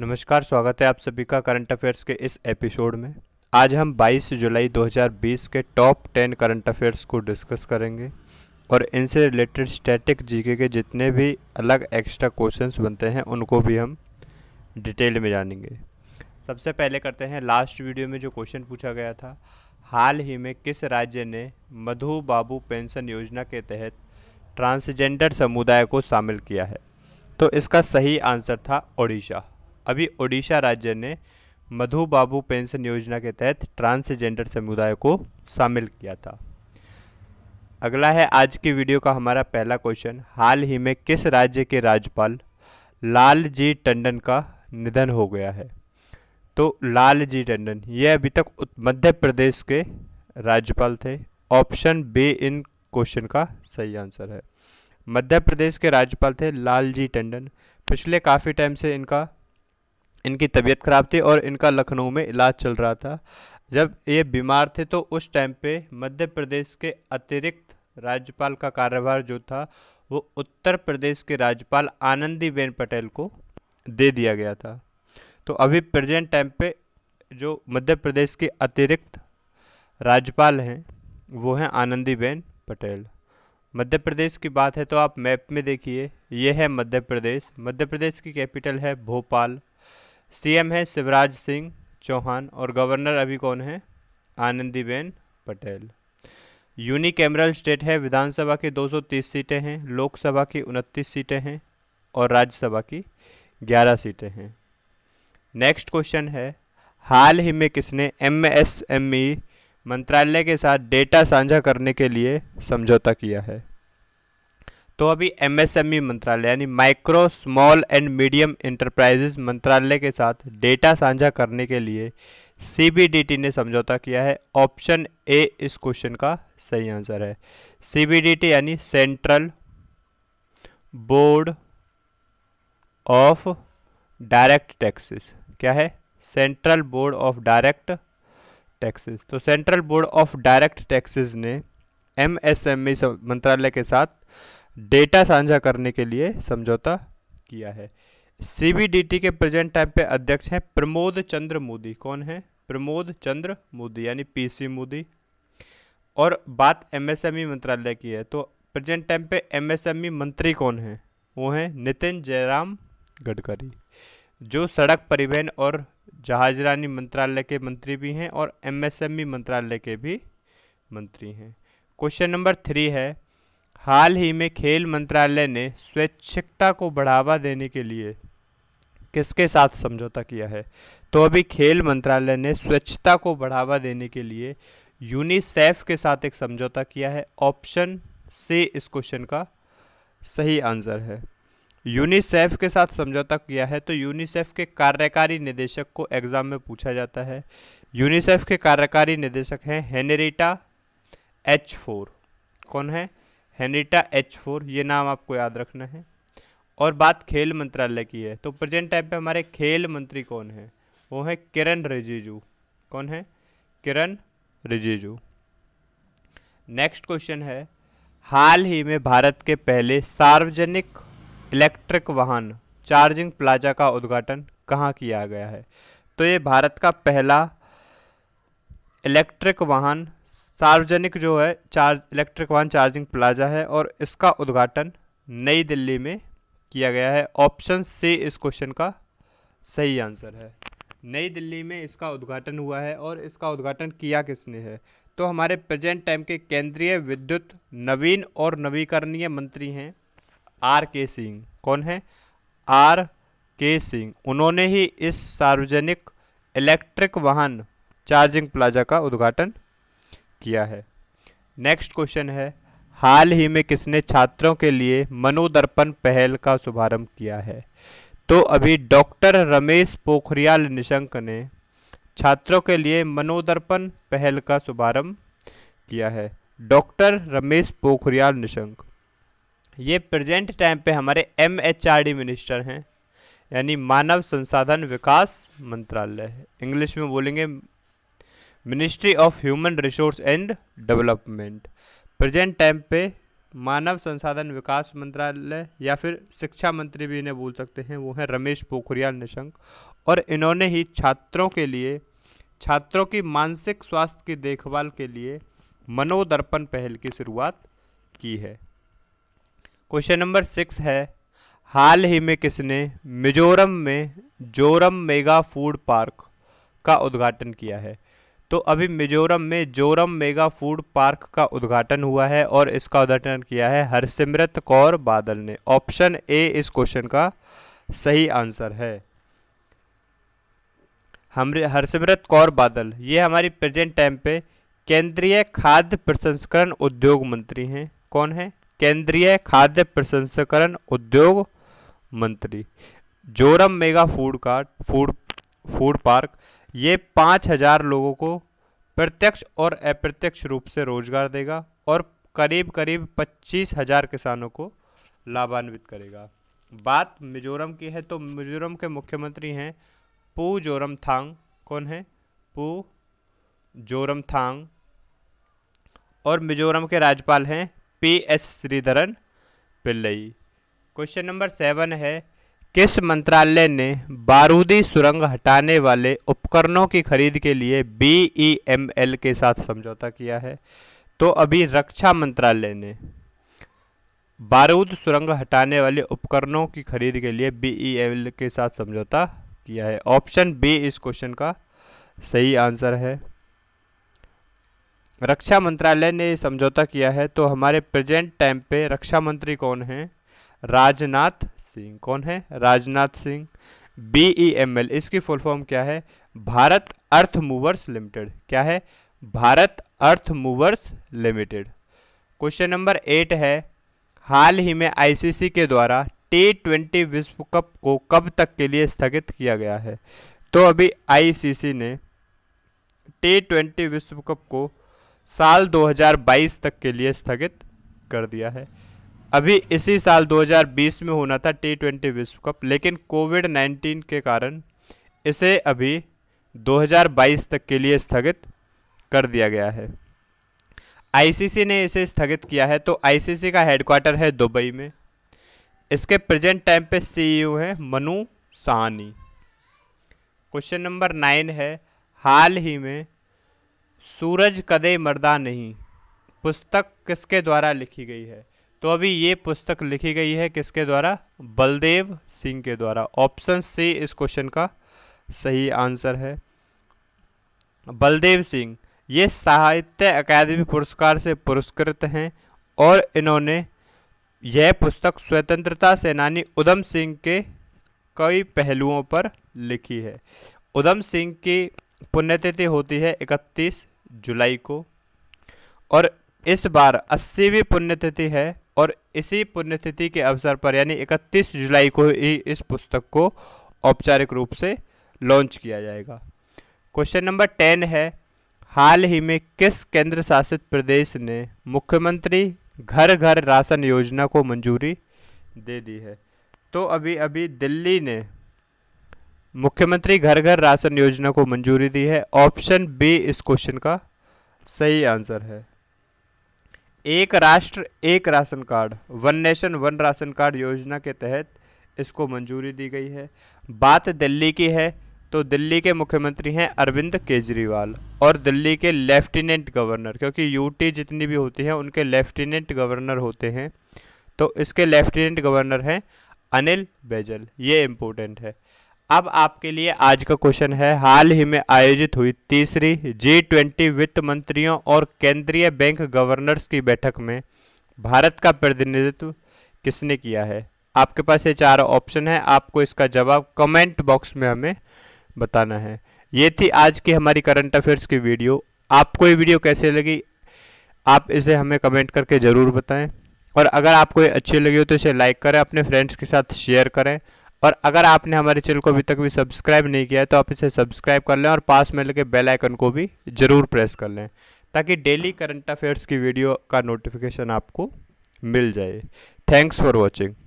नमस्कार स्वागत है आप सभी का करंट अफेयर्स के इस एपिसोड में आज हम 22 जुलाई 2020 के टॉप 10 करंट अफेयर्स को डिस्कस करेंगे और इनसे रिलेटेड स्टैटिक जीके के जितने भी अलग एक्स्ट्रा क्वेश्चंस बनते हैं उनको भी हम डिटेल में जानेंगे सबसे पहले करते हैं लास्ट वीडियो में जो क्वेश्चन पूछा गया था हाल ही में किस राज्य ने मधु बाबू पेंशन योजना के तहत ट्रांसजेंडर समुदाय को शामिल किया है तो इसका सही आंसर था ओडिशा अभी ओडिशा राज्य ने मधु बाबू पेंशन योजना के तहत ट्रांसजेंडर समुदाय को शामिल किया था अगला है आज की वीडियो का हमारा पहला क्वेश्चन हाल ही में किस राज्य के राज्यपाल लाल जी टंडन का निधन हो गया है तो लाल जी टंडन ये अभी तक मध्य प्रदेश के राज्यपाल थे ऑप्शन बी इन क्वेश्चन का सही आंसर है मध्य प्रदेश के राज्यपाल थे लाल जी टंडन पिछले काफ़ी टाइम से इनका इनकी तबीयत ख़राब थी और इनका लखनऊ में इलाज चल रहा था जब ये बीमार थे तो उस टाइम पे मध्य प्रदेश के अतिरिक्त राज्यपाल का कार्यभार जो था वो उत्तर प्रदेश के राज्यपाल आनंदीबेन पटेल को दे दिया गया था तो अभी प्रेजेंट टाइम पे जो मध्य प्रदेश के अतिरिक्त राज्यपाल हैं वो हैं आनंदीबेन पटेल मध्य प्रदेश की बात है तो आप मैप में देखिए ये है मध्य प्रदेश मध्य प्रदेश की कैपिटल है भोपाल सीएम है शिवराज सिंह चौहान और गवर्नर अभी कौन है आनंदीबेन पटेल कैमरल स्टेट है विधानसभा की 230 सीटें हैं लोकसभा की 29 सीटें हैं और राज्यसभा की 11 सीटें हैं नेक्स्ट क्वेश्चन है हाल ही में किसने एमएसएमई मंत्रालय के साथ डेटा साझा करने के लिए समझौता किया है तो अभी एमएसएमई e मंत्रालय यानी micro small and medium enterprises मंत्रालय के साथ डेटा साझा करने के लिए सीबीडीटी ने समझौता किया है ऑप्शन ए इस क्वेश्चन का सही आंसर है सीबीडीटी यानी Central Board of Direct Taxes क्या है Central Board of Direct Taxes तो Central Board of Direct Taxes ने एमएसएमई e मंत्रालय के साथ डेटा साझा करने के लिए समझौता किया है सीबीडीटी के प्रेजेंट टाइम पे अध्यक्ष हैं प्रमोद चंद्र मोदी कौन है प्रमोद चंद्र मोदी यानी पीसी मोदी और बात एमएसएमई e मंत्रालय की है तो प्रेजेंट टाइम पे एमएसएमई e मंत्री कौन है वो हैं नितिन जयराम गडकरी जो सड़क परिवहन और जहाजरानी मंत्रालय के मंत्री भी हैं और एमएसएमई e मंत्रालय के भी मंत्री हैं क्वेश्चन नंबर थ्री है हाल ही में खेल मंत्रालय ने स्वैच्छिकता को बढ़ावा देने के लिए किसके साथ समझौता किया है तो अभी खेल मंत्रालय ने स्वच्छता को बढ़ावा देने के लिए यूनिसेफ के साथ एक समझौता किया है ऑप्शन से इस क्वेश्चन का सही आंसर है यूनिसेफ के साथ समझौता किया है तो यूनिसेफ के कार्यकारी निदेशक को एग्ज़ाम में पूछा जाता है यूनिसेफ के कार्यकारी निदेशक हैं हेनरीटा एच फोर कौन है हेनरीटा एच फोर ये नाम आपको याद रखना है और बात खेल मंत्रालय की है तो प्रेजेंट टाइम पे हमारे खेल मंत्री कौन है वो है किरण रिजिजू कौन है किरण रिजिजू नेक्स्ट क्वेश्चन है हाल ही में भारत के पहले सार्वजनिक इलेक्ट्रिक वाहन चार्जिंग प्लाजा का उद्घाटन कहाँ किया गया है तो ये भारत का पहला इलेक्ट्रिक वाहन सार्वजनिक जो है चार्ज इलेक्ट्रिक वाहन चार्जिंग प्लाजा है और इसका उद्घाटन नई दिल्ली में किया गया है ऑप्शन से इस क्वेश्चन का सही आंसर है नई दिल्ली में इसका उद्घाटन हुआ है और इसका उद्घाटन किया किसने है तो हमारे प्रेजेंट टाइम के केंद्रीय विद्युत नवीन और नवीकरणीय मंत्री हैं आर के सिंह कौन है आर के सिंह उन्होंने ही इस सार्वजनिक इलेक्ट्रिक वाहन चार्जिंग प्लाजा का उद्घाटन किया है नेक्स्ट क्वेश्चन है हाल ही में किसने छात्रों के लिए मनोदर्पण पहल का शुभारंभ किया है तो अभी डॉक्टर रमेश पोखरियाल निशंक ने छात्रों के लिए मनोदर्पण पहल का शुभारंभ किया है डॉक्टर रमेश पोखरियाल निशंक ये प्रेजेंट टाइम पे हमारे M H R D minister हैं यानी मानव संसाधन विकास मंत्रालय है इंग्लिश में बोलेंगे ministry of human resource and development present time पे मानव संसाधन विकास मंत्रालय या फिर शिक्षा मंत्री भी इन्हें बोल सकते हैं वो हैं रमेश पोखरियाल निशंक और इन्होंने ही छात्रों के लिए छात्रों की मानसिक स्वास्थ्य की देखभाल के लिए मनोदर्पण पहल की शुरुआत की है क्वेश्चन नंबर सिक्स है हाल ही में किसने मिजोरम में जोरम मेगा फूड पार्क का उद्घाटन किया है तो अभी मिजोरम में जोरम मेगा फूड पार्क का उद्घाटन हुआ है और इसका उद्घाटन किया है हरसिमरत कौर बादल ने ऑप्शन ए इस क्वेश्चन का सही आंसर है हमरे हरसिमरत कौर बादल ये हमारी प्रेजेंट टाइम पे केंद्रीय खाद्य प्रसंस्करण उद्योग मंत्री हैं कौन है केंद्रीय खाद्य प्रसंस्करण उद्योग मंत्री Zoram mega food cart food food park ये पाँच हजार लोगों को प्रत्यक्ष और अप्रत्यक्ष रूप से रोजगार देगा और करीब करीब पच्चीस हजार किसानों को लाभान्वित करेगा बात मिजोरम की है तो मिजोरम के मुख्यमंत्री हैं पू जोरम थांग कौन है पू जोरम थांग और मिजोरम के राज्यपाल हैं P S Sreedharan Pillai question number seven है किस मंत्रालय ने बारूदी सुरंग हटाने वाले उपकरणों की खरीद के लिए बी e के साथ समझौता किया है तो अभी रक्षा मंत्रालय ने बारूद सुरंग हटाने वाले उपकरणों की खरीद के लिए बी e के साथ समझौता किया है ऑप्शन बी इस क्वेश्चन का सही आंसर है रक्षा मंत्रालय ने समझौता किया है तो हमारे प्रेजेंट टाइम पे रक्षा मंत्री कौन हैं राजनाथ सिंह कौन है राजनाथ सिंह एल e इसकी फुल फॉर्म क्या है भारत अर्थ मूवर्स लिमिटेड क्या है Bharat earth movers limited question number eight है हाल ही में आईसीसी के द्वारा टी ट्वेंटी विश्व कप को कब तक के लिए स्थगित किया गया है तो अभी आईसीसी ने टी ट्वेंटी विश्व कप को साल 2022 तक के लिए स्थगित कर दिया है अभी इसी साल 2020 में होना था टी ट्वेंटी विश्व कप लेकिन कोविड 19 के कारण इसे अभी 2022 तक के लिए स्थगित कर दिया गया है आईसीसी ने इसे स्थगित किया है तो आईसीसी का हेडक्वार्टर है दुबई में इसके प्रेजेंट टाइम पे सीईओ e है Manu Sawhney question number nine है हाल ही में सूरज कदे मर्दा नहीं पुस्तक किसके द्वारा लिखी गई है तो अभी ये पुस्तक लिखी गई है किसके द्वारा बलदेव सिंह के द्वारा ऑप्शन सी इस क्वेश्चन का सही आंसर है बलदेव सिंह ये साहित्य अकादमी पुरस्कार से पुरस्कृत हैं और इन्होंने यह पुस्तक स्वतंत्रता सेनानी उधम सिंह के कई पहलुओं पर लिखी है उधम सिंह की पुण्यतिथि होती है 31 जुलाई को और इस बार अस्सीवीं पुण्यतिथि है और इसी पुण्यतिथि के अवसर पर यानी 31 जुलाई को ही इस पुस्तक को औपचारिक रूप से लॉन्च किया जाएगा क्वेश्चन नंबर टेन है हाल ही में किस केंद्र शासित प्रदेश ने मुख्यमंत्री घर घर राशन योजना को मंजूरी दे दी है तो अभी अभी दिल्ली ने मुख्यमंत्री घर घर राशन योजना को मंजूरी दी है ऑप्शन बी इस क्वेश्चन का सही आंसर है एक राष्ट्र एक ration card one nation one ration card योजना के तहत इसको मंजूरी दी गई है बात दिल्ली की है तो दिल्ली के मुख्यमंत्री हैं अरविंद केजरीवाल और दिल्ली के लेफ्टिनेंट गवर्नर क्योंकि यूटी जितनी भी होती हैं उनके लेफ्टिनेंट गवर्नर होते हैं तो इसके लेफ्टिनेंट गवर्नर हैं अनिल बैजल ये इम्पोर्टेंट है अब आपके लिए आज का क्वेश्चन है हाल ही में आयोजित हुई तीसरी जी ट्वेंटी वित्त मंत्रियों और केंद्रीय बैंक गवर्नर्स की बैठक में भारत का प्रतिनिधित्व किसने किया है आपके पास ये चार ऑप्शन है आपको इसका जवाब कमेंट बॉक्स में हमें बताना है ये थी आज की हमारी करंट अफेयर्स की वीडियो आपको ये वीडियो कैसे लगी आप इसे हमें कमेंट करके ज़रूर बताएं और अगर आपको ये अच्छी लगी हो तो इसे लाइक करें अपने फ्रेंड्स के साथ शेयर करें और अगर आपने हमारे चैनल को अभी तक भी सब्सक्राइब नहीं किया है तो आप इसे सब्सक्राइब कर लें और पास में लगे बेल आइकन को भी ज़रूर प्रेस कर लें ताकि डेली करंट अफेयर्स की वीडियो का नोटिफिकेशन आपको मिल जाए थैंक्स फॉर वॉचिंग